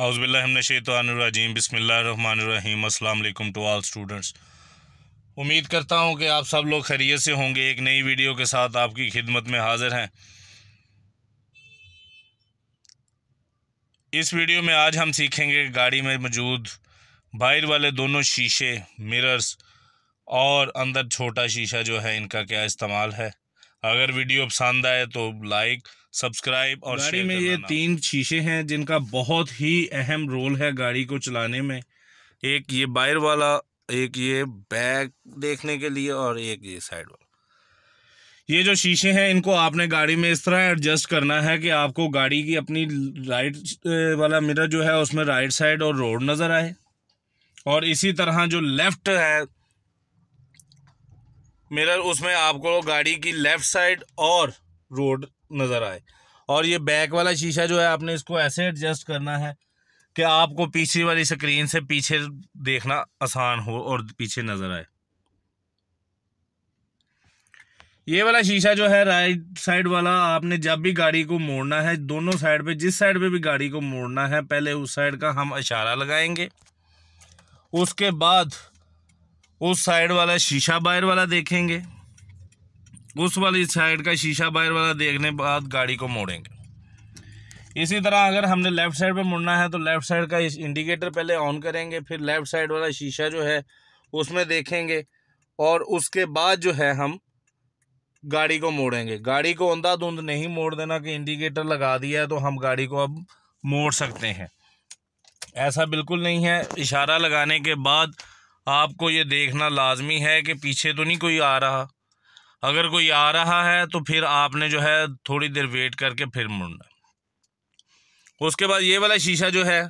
आउज़बिल्लाजीम बसमीम अल्लाम to all students उम्मीद करता हूँ कि आप सब लोग खैरियत से होंगे एक नई वीडियो के साथ आपकी खिदमत में हाज़िर हैं इस वीडियो में आज हम सीखेंगे गाड़ी में मौजूद बाहर वाले दोनों शीशे मिरर्स और अंदर छोटा शीशा जो है इनका क्या इस्तेमाल है अगर वीडियो पसंद आए तो लाइक सब्सक्राइब और गाड़ी में ये तीन शीशे हैं जिनका बहुत ही अहम रोल है गाड़ी को चलाने में एक ये बाहर वाला एक ये बैक देखने के लिए और एक ये साइड वाला ये जो शीशे हैं इनको आपने गाड़ी में इस तरह एडजस्ट करना है कि आपको गाड़ी की अपनी राइट वाला मिरर जो है उसमें राइट साइड और रोड नज़र आए और इसी तरह जो लेफ़्ट है मिरर उसमें आपको गाड़ी की लेफ़्ट साइड और रोड नज़र आए और ये बैक वाला शीशा जो है आपने इसको ऐसे एडजस्ट करना है कि आपको पीछे वाली स्क्रीन से पीछे देखना आसान हो और पीछे नज़र आए ये वाला शीशा जो है राइट साइड वाला आपने जब भी गाड़ी को मोड़ना है दोनों साइड पे जिस साइड पे भी गाड़ी को मोड़ना है पहले उस साइड का हम इशारा लगाएंगे उसके बाद उस साइड वाला शीशा बायर वाला देखेंगे उस वाली साइड का शीशा बायर वाला देखने बाद गाड़ी को मोड़ेंगे इसी तरह अगर हमने लेफ़्ट साइड पे मुड़ना है तो लेफ़्ट साइड का इंडिकेटर पहले ऑन करेंगे फिर लेफ़्ट साइड वाला शीशा जो है उसमें देखेंगे और उसके बाद जो है हम गाड़ी को मोड़ेंगे गाड़ी को अंधा धुंध नहीं मोड़ देना कि इंडिकेटर लगा दिया है तो हम गाड़ी को अब मोड़ सकते हैं ऐसा बिल्कुल नहीं है इशारा लगाने के बाद आपको ये देखना लाजमी है कि पीछे तो नहीं कोई आ रहा अगर कोई आ रहा है तो फिर आपने जो है थोड़ी देर वेट करके फिर मुड़ना उसके बाद ये वाला शीशा जो है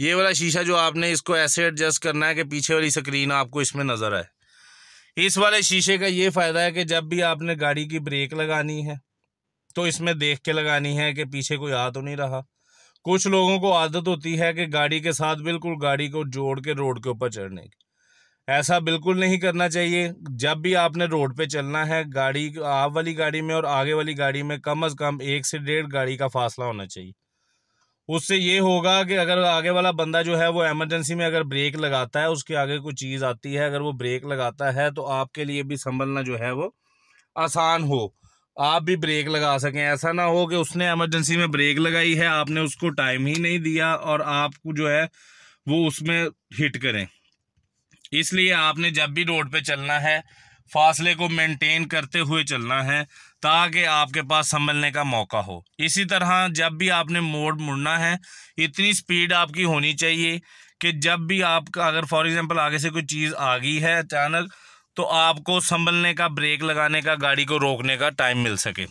ये वाला शीशा जो आपने इसको ऐसे एडजस्ट करना है कि पीछे वाली स्क्रीन आपको इसमें नज़र आए इस वाले शीशे का ये फ़ायदा है कि जब भी आपने गाड़ी की ब्रेक लगानी है तो इसमें देख के लगानी है कि पीछे कोई आ तो नहीं रहा कुछ लोगों को आदत होती है कि गाड़ी के साथ बिल्कुल गाड़ी को जोड़ के रोड के ऊपर चढ़ने की ऐसा बिल्कुल नहीं करना चाहिए जब भी आपने रोड पे चलना है गाड़ी आप वाली गाड़ी में और आगे वाली गाड़ी में कम अज़ कम एक से डेढ़ गाड़ी का फासला होना चाहिए उससे ये होगा कि अगर आगे वाला बंदा जो है वो एमरजेंसी में अगर ब्रेक लगाता है उसके आगे कोई चीज़ आती है अगर वो ब्रेक लगाता है तो आपके लिए भी संभलना जो है वो आसान हो आप भी ब्रेक लगा सकें ऐसा ना हो कि उसने एमरजेंसी में ब्रेक लगाई है आपने उसको टाइम ही नहीं दिया और आपको जो है वो उसमें हिट करें इसलिए आपने जब भी रोड पे चलना है फासले को मेंटेन करते हुए चलना है ताकि आपके पास संभलने का मौका हो इसी तरह जब भी आपने मोड़ मुड़ना है इतनी स्पीड आपकी होनी चाहिए कि जब भी आप अगर फॉर एग्ज़ाम्पल आगे से कोई चीज़ आ गई है अचानक तो आपको संभलने का ब्रेक लगाने का गाड़ी को रोकने का टाइम मिल सके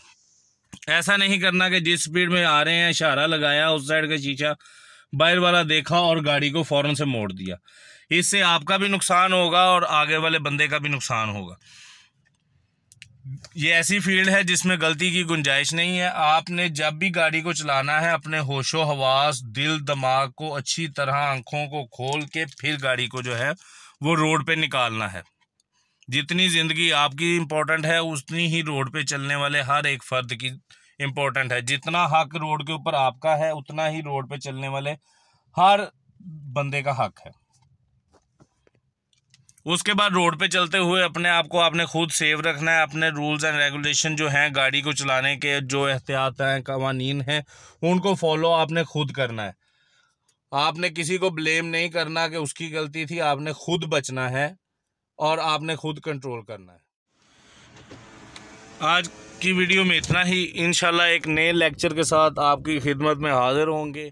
ऐसा नहीं करना कि जिस स्पीड में आ रहे हैं इशारा लगाया उस साइड का शीशा बाहर वाला देखा और गाड़ी को फ़ौरन से मोड़ दिया इससे आपका भी नुकसान होगा और आगे वाले बंदे का भी नुकसान होगा ये ऐसी फील्ड है जिसमें गलती की गुंजाइश नहीं है आपने जब भी गाड़ी को चलाना है अपने होशो हवास दिल दिमाग को अच्छी तरह आंखों को खोल के फिर गाड़ी को जो है वो रोड पे निकालना है जितनी ज़िंदगी आपकी इम्पोर्टेंट है उतनी ही रोड पे चलने वाले हर एक फ़र्द की इम्पोर्टेंट है जितना हक रोड के ऊपर आपका है उतना ही रोड पे चलने वाले हर बंदे का हक है उसके बाद रोड पे चलते हुए अपने आप को आपने खुद सेव रखना है अपने रूल्स एंड रेगुलेशन जो हैं गाड़ी को चलाने के जो एहतियात हैं कवानीन हैं उनको फॉलो आपने खुद करना है आपने किसी को ब्लेम नहीं करना कि उसकी गलती थी आपने खुद बचना है और आपने खुद कंट्रोल करना है आज की वीडियो में इतना ही इन एक नए लेक्चर के साथ आपकी खिदमत में हाजिर होंगे